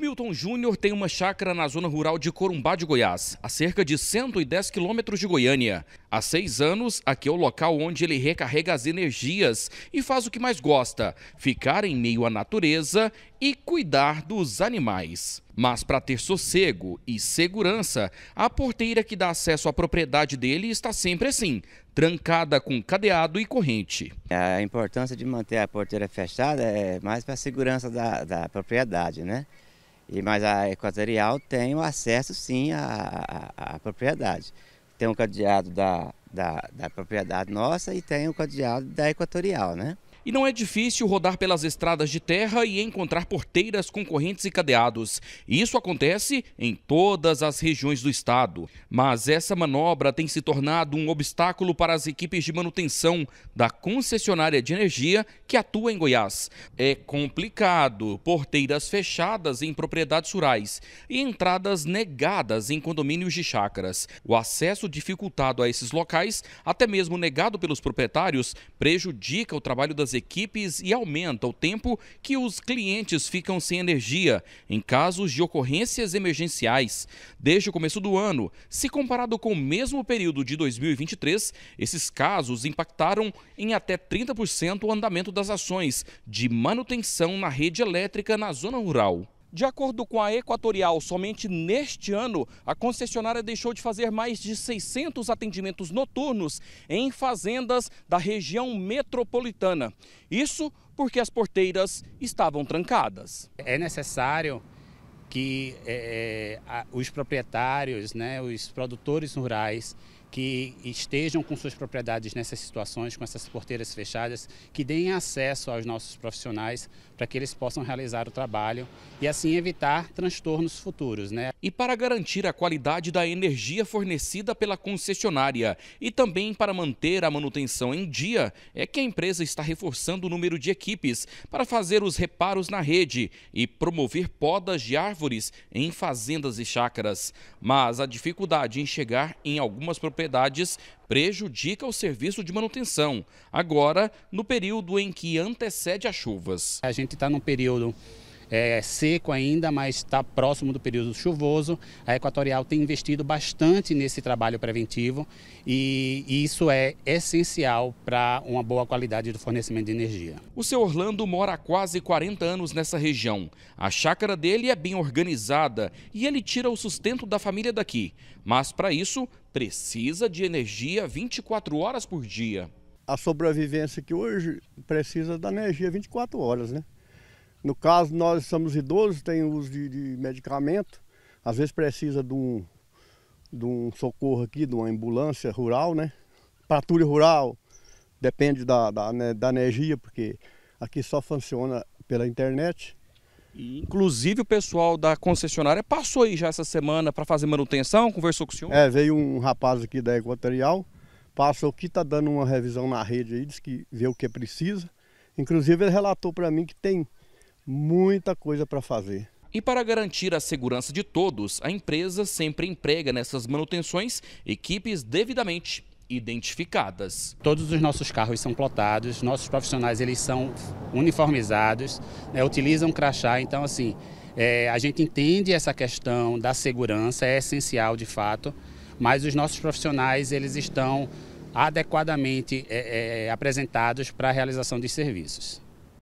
Milton Júnior tem uma chácara na zona rural de Corumbá de Goiás, a cerca de 110 quilômetros de Goiânia. Há seis anos, aqui é o local onde ele recarrega as energias e faz o que mais gosta: ficar em meio à natureza e cuidar dos animais. Mas para ter sossego e segurança, a porteira que dá acesso à propriedade dele está sempre assim, trancada com cadeado e corrente. A importância de manter a porteira fechada é mais para a segurança da, da propriedade, né? E, mas a Equatorial tem o acesso sim à, à, à propriedade. Tem o um cadeado da, da, da propriedade nossa e tem o um cadeado da Equatorial, né? E não é difícil rodar pelas estradas de terra e encontrar porteiras, concorrentes e cadeados. Isso acontece em todas as regiões do estado. Mas essa manobra tem se tornado um obstáculo para as equipes de manutenção da concessionária de energia que atua em Goiás. É complicado porteiras fechadas em propriedades rurais e entradas negadas em condomínios de chácaras. O acesso dificultado a esses locais, até mesmo negado pelos proprietários, prejudica o trabalho das equipes equipes e aumenta o tempo que os clientes ficam sem energia em casos de ocorrências emergenciais. Desde o começo do ano, se comparado com o mesmo período de 2023, esses casos impactaram em até 30% o andamento das ações de manutenção na rede elétrica na zona rural. De acordo com a Equatorial, somente neste ano, a concessionária deixou de fazer mais de 600 atendimentos noturnos em fazendas da região metropolitana. Isso porque as porteiras estavam trancadas. É necessário que é, é os proprietários, né, os produtores rurais, que estejam com suas propriedades nessas situações, com essas porteiras fechadas, que deem acesso aos nossos profissionais para que eles possam realizar o trabalho e assim evitar transtornos futuros. Né? E para garantir a qualidade da energia fornecida pela concessionária e também para manter a manutenção em dia, é que a empresa está reforçando o número de equipes para fazer os reparos na rede e promover podas de árvores em fazendas e chácaras. Mas a dificuldade em chegar em algumas propriedades propriedades prejudica o serviço de manutenção, agora no período em que antecede as chuvas. A gente está num período é, é seco ainda, mas está próximo do período chuvoso. A Equatorial tem investido bastante nesse trabalho preventivo e isso é essencial para uma boa qualidade do fornecimento de energia. O seu Orlando mora há quase 40 anos nessa região. A chácara dele é bem organizada e ele tira o sustento da família daqui. Mas para isso, precisa de energia 24 horas por dia. A sobrevivência que hoje precisa da energia 24 horas, né? No caso, nós somos idosos, tem uso de, de medicamento, às vezes precisa de um, de um socorro aqui, de uma ambulância rural, né? Patrulha rural, depende da, da, né, da energia, porque aqui só funciona pela internet. Inclusive o pessoal da concessionária passou aí já essa semana para fazer manutenção, conversou com o senhor? É, veio um rapaz aqui da Equatorial, passou aqui, está dando uma revisão na rede aí, disse que vê o que precisa. Inclusive ele relatou para mim que tem muita coisa para fazer. E para garantir a segurança de todos, a empresa sempre emprega nessas manutenções equipes devidamente identificadas. Todos os nossos carros são plotados, nossos profissionais eles são uniformizados, né, utilizam crachá, então assim, é, a gente entende essa questão da segurança, é essencial de fato, mas os nossos profissionais eles estão adequadamente é, é, apresentados para a realização de serviços.